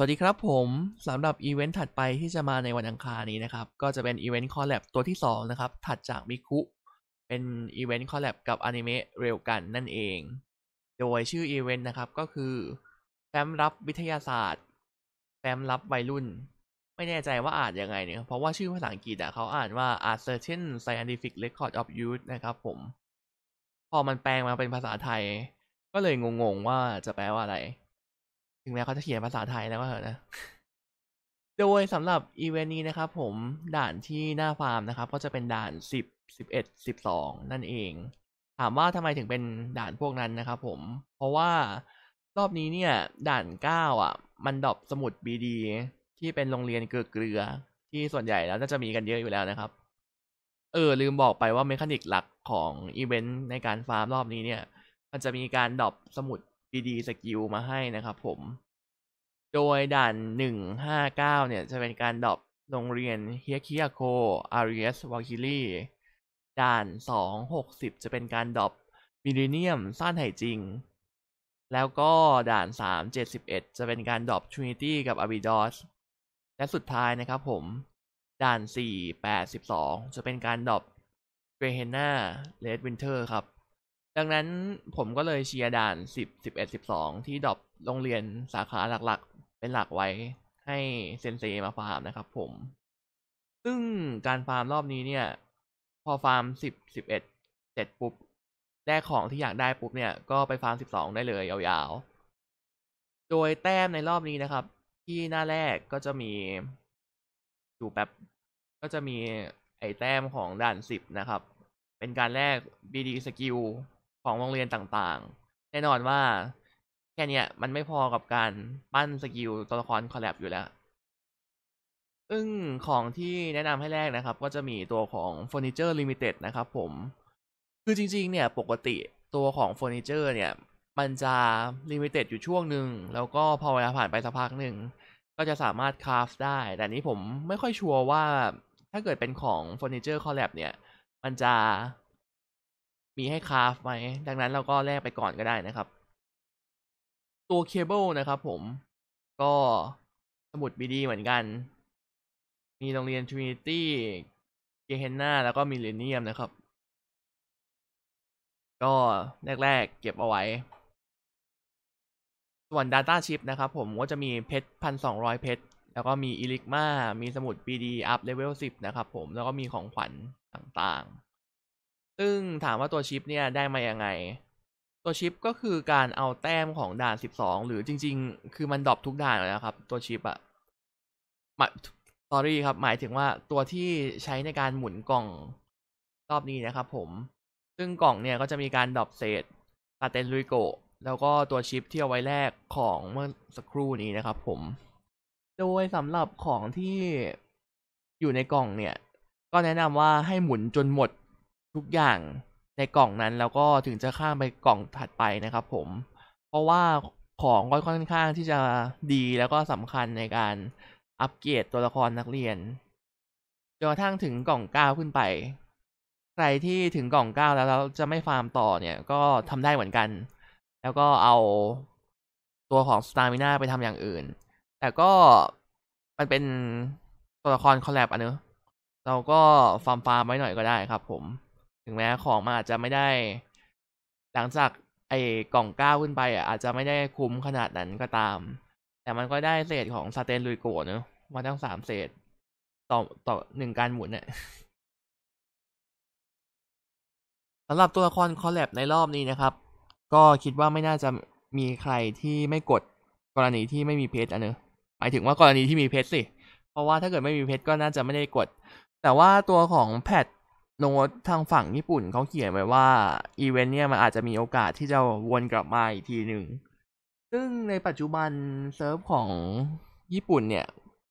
สวัสดีครับผมสำหรับอีเวนต์ถัดไปที่จะมาในวันอังคารนี้นะครับ ก็จะเป็นอีเวนต์คอลแลบตัวที่ 2 นะครับ ถัดจากมิคุเป็นอีเวนต์คอลแลบกับอนิเมะเรวกันนั่นเอง โดยชื่ออีเวนต์นะครับก็คือ แฟ้มรับวิทยาศาสตร์ แฟ้มรับวัยรุ่น ไม่แน่ใจว่าอ่านยังไงเนี่ย เพราะว่าชื่อภาษาอังกฤษอะเขาอ่านว่า a certain scientific record of youth นะครับผมพอมันแปลงมาเป็นภาษาไทย ก็เลยงงๆว่าจะแปลว่าอะไรถึงแม้เขาจะ เขียนภาษาไทยแล้วก็เถอะนะ โดยสำหรับอีเวนต์นี้นะครับ ผมด่านที่หน้า ฟาร์มนะครับ ก็จะเป็นด่าน10 11 12 นั่นเอง ถามว่าทำไมถึงเป็นด่านพวกนั้นนะครับผม เพราะว่ารอบนี้เนี่ย ด่าน 9 อ่ะมันดรอปสมุดบีดีที่เป็นโรงเรียนเกลือเกลือ ที่ส่วนใหญ่แล้ว น่าจะมีกันเยอะอยู่แล้วนะครับ เออลืมบอกไปว่าเมคานิกหลักของอีเวนต์ในการฟาร์มรอบนี้เนี่ย มันจะมีการดรอปสมุดดีๆสกิลมาให้นะครับผม โดยด่าน 159 เนี่ย จะเป็นการดรอปโรงเรียนเฮียคิอาโคอาริเอสวาคิลีด่าน 260 จะเป็นการดรอปมิลเลเนียมซ่านไห่จริง แล้วก็ ด่าน 371 จะเป็นการดรอปทรินิตี้กับอาบิดอสและสุดท้ายนะครับผม ด่าน 482 จะเป็นการดรอปเกรเฮน่าเลดวินเทอร์ครับดังนั้นผมก็เลยเชียร์ด่าน 10 11 12 ที่ดรอปโรงเรียนสาขาหลักๆ เป็นหลักไว้ให้เซนเซมาฟาร์มนะครับผม ซึ่งการฟาร์มรอบนี้เนี่ย พอฟาร์ม 10 11 เสร็จปุ๊บ ได้ของที่อยากได้ปุ๊บเนี่ย ก็ไปฟาร์ม 12 ได้เลยยาวๆ โดยแต้มในรอบนี้นะครับ ที่หน้าแรกก็จะมีอยู่แป๊บ ก็จะมีไอแต้มของด่าน 10 นะครับ เป็นการแลก BD สกิลของโรงเรียนต่างๆ แน่นอนว่าแค่นี้มันไม่พอกับการปั้นสกิลตัวละครคอลแลบอยู่แล้วอึ้งของที่แนะนำให้แรกนะครับก็จะมีตัวของเฟอร์นิเจอร์ลิมิเต็ดนะครับผมคือจริงๆเนี่ยปกติตัวของเฟอร์นิเจอร์เนี่ย มันจะลิมิเต็ดอยู่ช่วงหนึ่งแล้วก็พอเวลาผ่านไปสักพักหนึ่งก็จะสามารถ คราฟได้ แต่นี้ผมไม่ค่อยชัวร์ว่าถ้าเกิดเป็นของเฟอร์นิเจอร์คอลแลบเนี่ยมันจะมีให้คราฟไหม ดังนั้นเราก็แลกไปก่อนก็ได้นะครับ ตัวเคเบิลนะครับผม ก็สมุดบีดีเหมือนกัน มีโรงเรียนทรินิตี้ เกเฮนนาแล้วก็มิเลเนียมนะครับ ก็แรกๆเก็บเอาไว้ ส่วน Data Chip นะครับผมก็จะมีเพชรพันสองร้อยเพชร แล้วก็มีอิลิกมามีสมุด BD Up Level 10 นะครับผม แล้วก็มีของขวัญต่างๆซึ่งถามว่าตัวชิปเนี่ยได้มายังไง ตัวชิปก็คือการเอาแต้มของด่าน 12 หรือจริง ๆ คือมันดรอปทุกด่าน เลยนะครับ ตัวชิปอะหมายสอรี่ครับ หมายถึงว่าตัวที่ใช้ในการหมุนกล่อง รอบนี้นะครับ ผม ซึ่งกล่องเนี่ยก็จะมีการดรอปเศษปาเตนลุยโก แล้วก็ตัวชิปที่เอาไว้แลกของเมื่อสักครู่นี้นะครับผม โดยสำหรับของที่อยู่ในกล่องเนี่ย ก็แนะนำว่าให้หมุนจนหมดทุกอย่างในกล่องนั้น แล้วก็ถึงจะข้ามไปกล่องถัดไปนะครับ ผม เพราะว่าของก็ค่อนข้างที่จะดีแล้วก็สำคัญในการอัปเกรดตัวละครนักเรียนจนกระทั่งถึงกล่องเก้าขึ้นไป ใคร ที่ถึงกล่องเก้าแล้วเราจะไม่ ฟาร์มต่อเนี่ย ก็ทำได้เหมือนกัน แล้วก็เอาตัวของสตาร์มิน่าไปทำอย่างอื่น แต่ก็มันเป็นตัวละครคอลแลบอ่ะเนอะเราก็ฟาร์มฟาร์มไว้หน่อยก็ได้ครับ ผมถึงแม้ของมันอาจจะไม่ได้ หลังจากไอ้กล่องก้าวขึ้นไปอ่ะอาจจะไม่ได้คุ้มขนาดนั้นก็ตาม แต่มันก็ได้เศษของสเตนลุยโกเนอะมาทั้งสามเศษ ต่อต่อหนึ่งการหมุนเนี่ยสำหรับตัวละครคอลแลบในรอบนี้นะครับ ก็คิดว่าไม่น่าจะมีใครที่ไม่กดกรณีที่ไม่มีเพจอันเนอะหมายถึงว่ากรณีที่มีเพจสิ เพราะว่าถ้าเกิดไม่มีเพจก็น่าจะไม่ได้กด แต่ว่าตัวของแพทโน้ตทางฝั่งญี่ปุ่นเขาเขียนไว้ว่า อีเวนต์เนี่ยมันอาจจะมีโอกาสที่จะวนกลับมาอีกทีหนึ่ง ซึ่งในปัจจุบันเซิร์ฟของญี่ปุ่นเนี่ย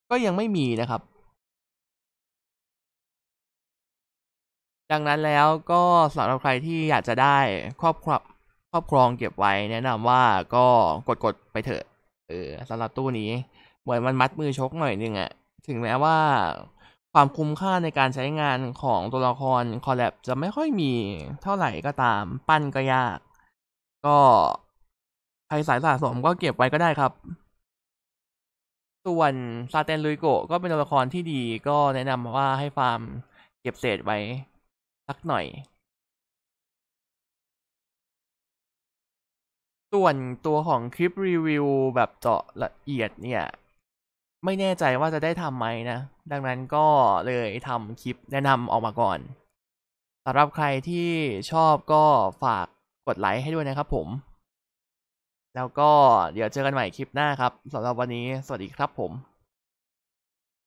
ก็ยังไม่มีนะครับ ดังนั้นแล้วก็สำหรับใครที่อยากจะได้ครอบครับครอบครองเก็บไว้แนะนำว่าก็กดกดไปเถอะ เออสำหรับตู้นี้เหมือนมันมัดมือชกหน่อยนึงอะถึงแม้ว่าความคุ้มค่าในการใช้งานของตัวละครคอลแลบ จะไม่ค่อยมีเท่าไหร่ก็ตาม ปั้นก็ยาก ก็ใครสายสะสมก็เก็บไว้ก็ได้ครับ ส่วนซาเตนลุยโกก็เป็นตัวละครที่ดี ก็แนะนำว่าให้ฟาร์มเก็บเศษไว้สักหน่อย ส่วนตัวของคลิปรีวิวแบบเจาะละเอียดเนี่ยไม่แน่ใจว่าจะได้ทำไหมนะ ดังนั้นก็เลยทำคลิปแนะนำออกมาก่อนสำหรับใครที่ชอบก็ฝากกดไลค์ให้ด้วยนะครับผม แล้วก็เดี๋ยวเจอกันใหม่คลิปหน้าครับสำหรับวันนี้สวัสดีครับผม